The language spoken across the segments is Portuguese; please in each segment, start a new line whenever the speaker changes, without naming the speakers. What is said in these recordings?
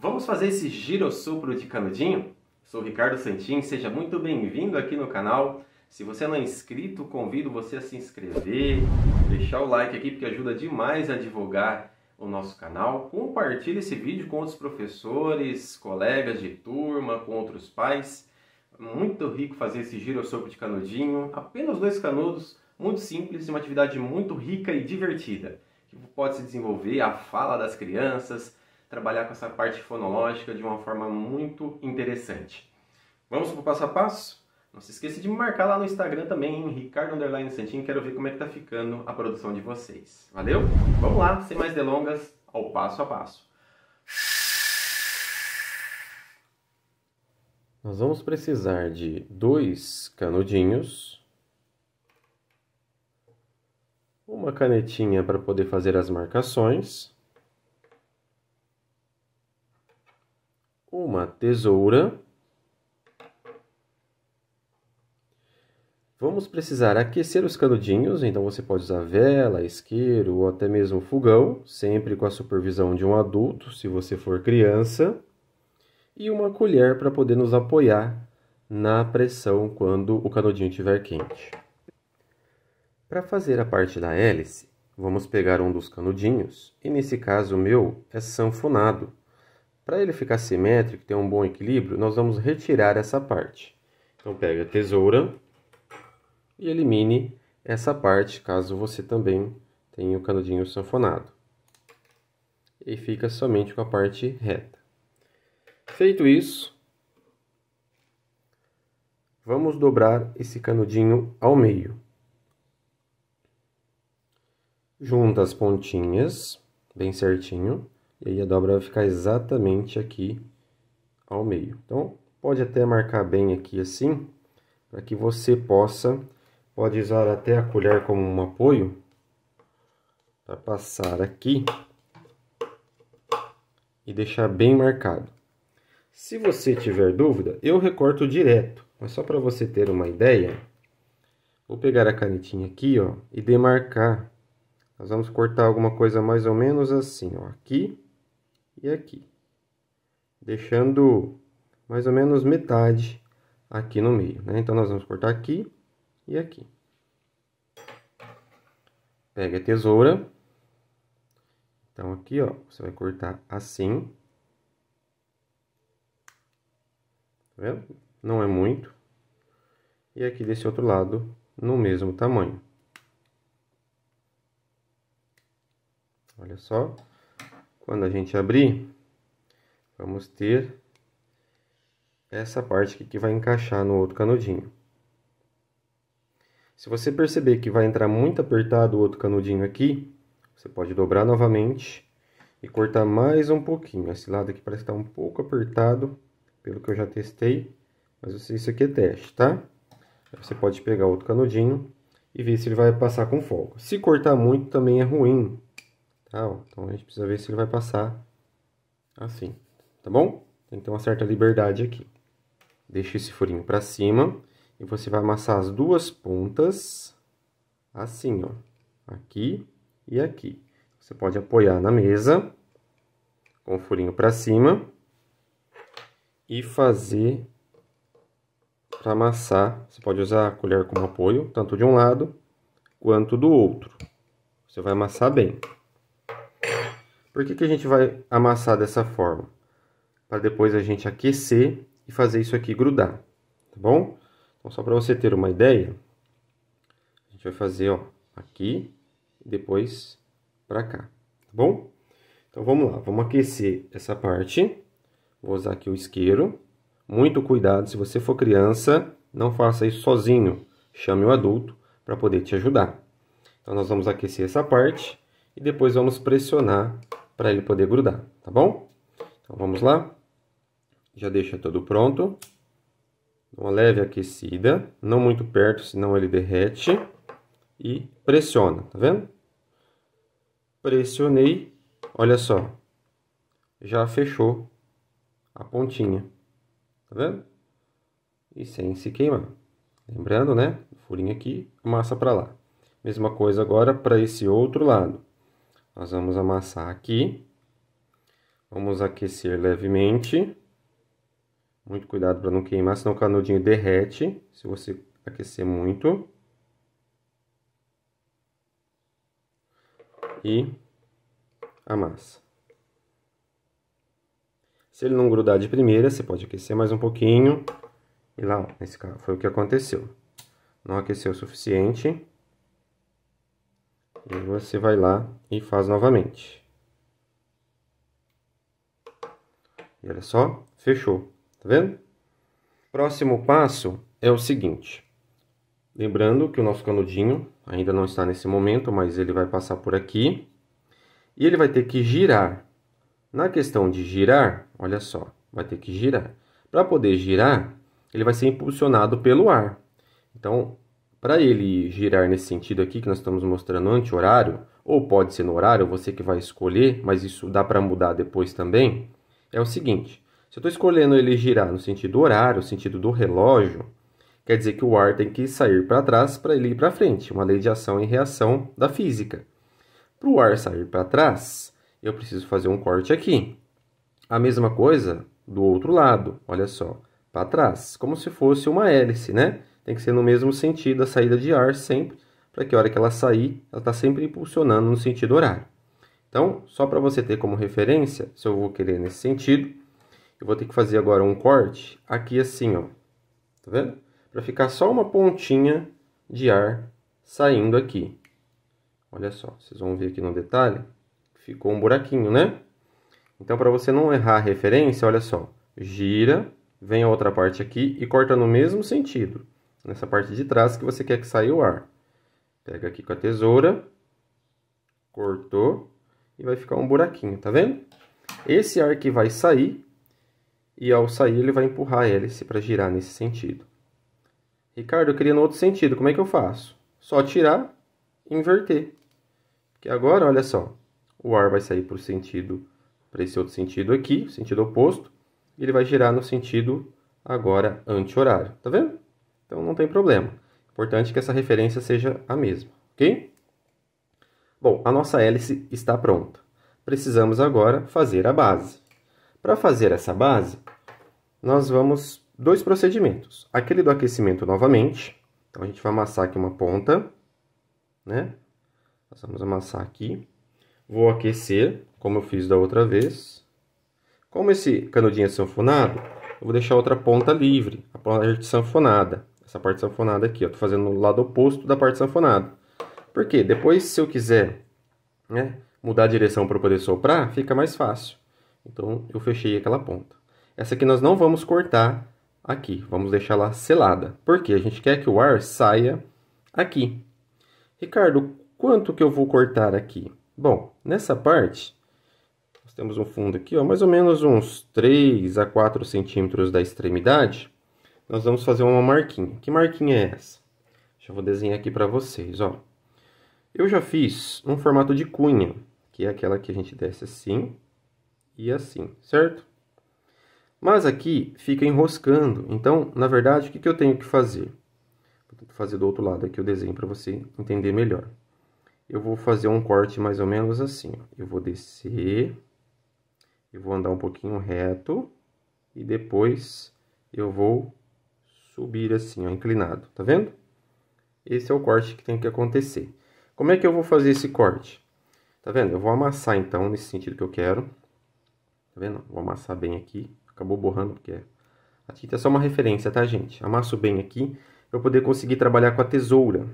Vamos fazer esse giro sopro de canudinho? Sou Ricardo Santin, seja muito bem-vindo aqui no canal. Se você não é inscrito, convido você a se inscrever, deixar o like aqui porque ajuda demais a divulgar o nosso canal. Compartilhe esse vídeo com outros professores, colegas de turma, com outros pais. Muito rico fazer esse giro sopro de canudinho, apenas dois canudos, muito simples e uma atividade muito rica e divertida, que pode se desenvolver a fala das crianças, trabalhar com essa parte fonológica de uma forma muito interessante. Vamos para o passo a passo? Não se esqueça de me marcar lá no Instagram também, hein? Ricardo Underline Santin, quero ver como é que está ficando a produção de vocês. Valeu? Vamos lá, sem mais delongas, ao passo a passo. Nós vamos precisar de dois canudinhos, uma canetinha para poder fazer as marcações, uma tesoura. Vamos precisar aquecer os canudinhos, então você pode usar vela, isqueiro ou até mesmo fogão, sempre com a supervisão de um adulto, se você for criança, e uma colher para poder nos apoiar na pressão quando o canudinho estiver quente. Para fazer a parte da hélice, vamos pegar um dos canudinhos, e nesse caso o meu é sanfonado. Para ele ficar simétrico, ter um bom equilíbrio, nós vamos retirar essa parte. Então pega a tesoura e elimine essa parte, caso você também tenha o canudinho sanfonado. E fica somente com a parte reta. Feito isso, vamos dobrar esse canudinho ao meio. Junta as pontinhas, bem certinho. E aí a dobra vai ficar exatamente aqui ao meio. Então, pode até marcar bem aqui assim, para que você possa, pode usar até a colher como um apoio, para passar aqui e deixar bem marcado. Se você tiver dúvida, eu recorto direto, mas só para você ter uma ideia, vou pegar a canetinha aqui ó, e demarcar. Nós vamos cortar alguma coisa mais ou menos assim, ó, aqui e aqui, deixando mais ou menos metade aqui no meio, né? Então nós vamos cortar aqui e aqui. Pega a tesoura. Então aqui, ó, você vai cortar assim. Tá vendo? Não é muito. E aqui desse outro lado, no mesmo tamanho. Olha só. Quando a gente abrir, vamos ter essa parte aqui que vai encaixar no outro canudinho. Se você perceber que vai entrar muito apertado o outro canudinho aqui, você pode dobrar novamente e cortar mais um pouquinho. Esse lado aqui parece estar tá um pouco apertado, pelo que eu já testei, mas isso aqui é teste, tá? você pode pegar outro canudinho e ver se ele vai passar com folga. Se cortar muito também é ruim, Tal. Então a gente precisa ver se ele vai passar assim, tá bom? Tem que ter uma certa liberdade aqui. Deixa esse furinho para cima e você vai amassar as duas pontas assim, ó. Aqui e aqui. Você pode apoiar na mesa com o furinho para cima e fazer para amassar. Você pode usar a colher como apoio, tanto de um lado quanto do outro. Você vai amassar bem. Por que, que a gente vai amassar dessa forma? Para depois a gente aquecer e fazer isso aqui grudar, tá bom? Então, só para você ter uma ideia, a gente vai fazer ó, aqui e depois para cá, tá bom? Então, vamos lá, vamos aquecer essa parte. Vou usar aqui o isqueiro. Muito cuidado, se você for criança, não faça isso sozinho. Chame o adulto para poder te ajudar. Então, nós vamos aquecer essa parte e depois vamos pressionar para ele poder grudar, tá bom? Então vamos lá. Já deixa tudo pronto. Uma leve aquecida, não muito perto, senão ele derrete. E pressiona, tá vendo? Pressionei, olha só. Já fechou a pontinha, tá vendo? E sem se queimar. Lembrando, né? Furinho aqui, massa para lá. Mesma coisa agora para esse outro lado. Nós vamos amassar aqui. Vamos aquecer levemente. Muito cuidado para não queimar, senão o canudinho derrete se você aquecer muito. E amassa. Se ele não grudar de primeira, você pode aquecer mais um pouquinho. E lá, ó, nesse caso, foi o que aconteceu. Não aqueceu o suficiente. E você vai lá e faz novamente. E olha só, fechou. Tá vendo? Próximo passo é o seguinte. Lembrando que o nosso canudinho ainda não está nesse momento, mas ele vai passar por aqui. E ele vai ter que girar. Na questão de girar, olha só, vai ter que girar. Para poder girar, ele vai ser impulsionado pelo ar. Então, para ele girar nesse sentido aqui que nós estamos mostrando anti-horário, ou pode ser no horário, você que vai escolher, mas isso dá para mudar depois também, é o seguinte, se eu estou escolhendo ele girar no sentido horário, no sentido do relógio, quer dizer que o ar tem que sair para trás para ele ir para frente, uma lei de ação e reação da física. Para o ar sair para trás, eu preciso fazer um corte aqui. A mesma coisa do outro lado, olha só, para trás, como se fosse uma hélice, né? tem que ser no mesmo sentido a saída de ar sempre, para que a hora que ela sair, ela está sempre impulsionando no sentido horário. Então, só para você ter como referência, se eu vou querer nesse sentido, eu vou ter que fazer agora um corte aqui assim, ó. Tá vendo? Para ficar só uma pontinha de ar saindo aqui. Olha só, vocês vão ver aqui no detalhe, ficou um buraquinho, né? Então, para você não errar a referência, olha só, gira, vem a outra parte aqui e corta no mesmo sentido nessa parte de trás que você quer que saia o ar. Pega aqui com a tesoura, cortou e vai ficar um buraquinho, tá vendo? Esse ar que vai sair e ao sair ele vai empurrar a hélice para girar nesse sentido. Ricardo, eu queria no outro sentido, como é que eu faço? Só tirar e inverter. Porque agora, olha só, o ar vai sair para sentido, para esse outro sentido aqui, sentido oposto, e ele vai girar no sentido agora anti-horário, tá vendo? Então não tem problema. Importante que essa referência seja a mesma, ok? Bom, a nossa hélice está pronta. Precisamos agora fazer a base. Para fazer essa base, nós vamos dois procedimentos. Aquele do aquecimento novamente. Então a gente vai amassar aqui uma ponta, né? vamos amassar aqui. Vou aquecer, como eu fiz da outra vez. Como esse canudinho é sanfonado, eu vou deixar outra ponta livre, a ponta de sanfonada essa parte sanfonada aqui, ó. Tô fazendo no lado oposto da parte sanfonada. Porque depois, se eu quiser né, mudar a direção para poder soprar, fica mais fácil. Então, eu fechei aquela ponta. Essa aqui nós não vamos cortar aqui. Vamos deixar ela selada. Porque a gente quer que o ar saia aqui. Ricardo, quanto que eu vou cortar aqui? Bom, nessa parte, nós temos um fundo aqui, ó, mais ou menos uns 3 a 4 centímetros da extremidade nós vamos fazer uma marquinha. Que marquinha é essa? Deixa eu vou desenhar aqui para vocês, ó. Eu já fiz um formato de cunha, que é aquela que a gente desce assim e assim, certo? Mas aqui fica enroscando, então, na verdade, o que, que eu tenho que fazer? Vou fazer do outro lado aqui o desenho para você entender melhor. Eu vou fazer um corte mais ou menos assim, ó. Eu vou descer, eu vou andar um pouquinho reto e depois eu vou subir assim, ó, inclinado, tá vendo? Esse é o corte que tem que acontecer. Como é que eu vou fazer esse corte? Tá vendo? Eu vou amassar então, nesse sentido que eu quero. Tá vendo? Vou amassar bem aqui. Acabou borrando porque a tinta é só uma referência, tá, gente? Amasso bem aqui para eu poder conseguir trabalhar com a tesoura.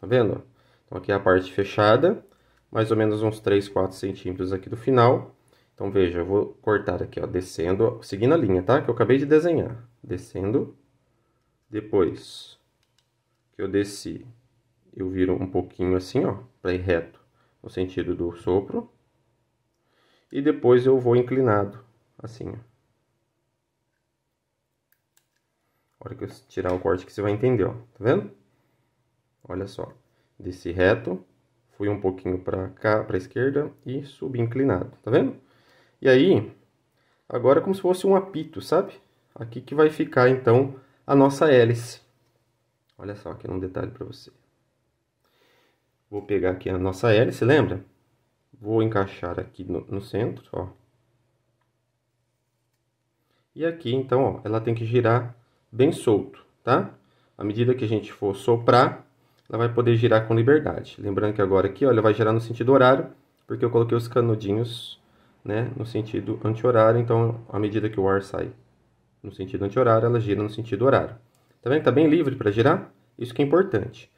Tá vendo? Então aqui é a parte fechada, mais ou menos uns 3, 4 centímetros aqui do final. Então veja, eu vou cortar aqui, ó, descendo, seguindo a linha, tá? Que eu acabei de desenhar. Descendo depois que eu desci, eu viro um pouquinho assim, ó, para ir reto no sentido do sopro. E depois eu vou inclinado, assim, ó. hora que eu tirar o corte que você vai entender, ó. Tá vendo? Olha só. Desci reto, fui um pouquinho para cá, para esquerda e subi inclinado, tá vendo? E aí, agora é como se fosse um apito, sabe? Aqui que vai ficar, então, a nossa hélice. Olha só aqui é um detalhe para você. Vou pegar aqui a nossa hélice, lembra? Vou encaixar aqui no, no centro, ó. E aqui, então, ó, ela tem que girar bem solto, tá? À medida que a gente for soprar, ela vai poder girar com liberdade. Lembrando que agora aqui, ó, ela vai girar no sentido horário, porque eu coloquei os canudinhos, né, no sentido anti-horário. Então, à medida que o ar sai no sentido anti-horário, ela gira no sentido horário. Tá vendo? Tá bem livre para girar? Isso que é importante.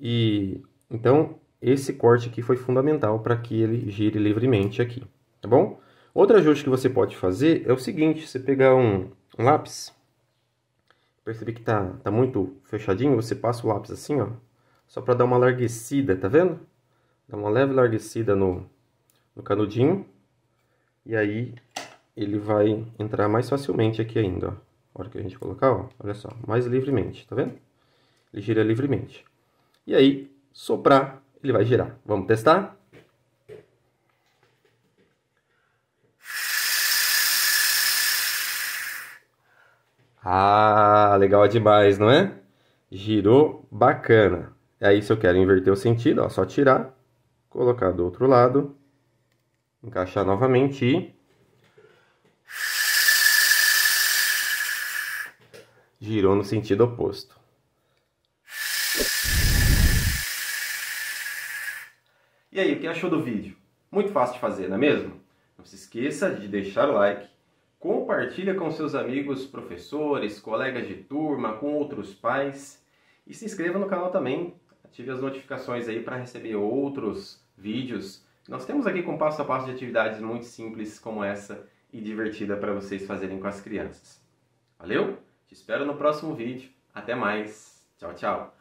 E então esse corte aqui foi fundamental para que ele gire livremente aqui, tá bom? Outro ajuste que você pode fazer é o seguinte, você pegar um, um lápis, percebi que tá, tá muito fechadinho, você passa o lápis assim, ó, só para dar uma larguecida, tá vendo? Dá uma leve larguecida no, no canudinho, e aí ele vai entrar mais facilmente aqui ainda, ó. A hora que a gente colocar, ó, olha só, mais livremente, tá vendo? Ele gira livremente. E aí, soprar, ele vai girar. Vamos testar? Ah, legal demais, não é? Girou bacana. Aí, se eu quero inverter o sentido, ó, só tirar, colocar do outro lado, encaixar novamente e girou no sentido oposto. E aí, o que achou do vídeo? Muito fácil de fazer, não é mesmo? Não se esqueça de deixar o like, compartilha com seus amigos, professores, colegas de turma, com outros pais e se inscreva no canal também. Ative as notificações aí para receber outros vídeos. Nós temos aqui com passo a passo de atividades muito simples como essa e divertida para vocês fazerem com as crianças. Valeu? Te espero no próximo vídeo. Até mais. Tchau, tchau.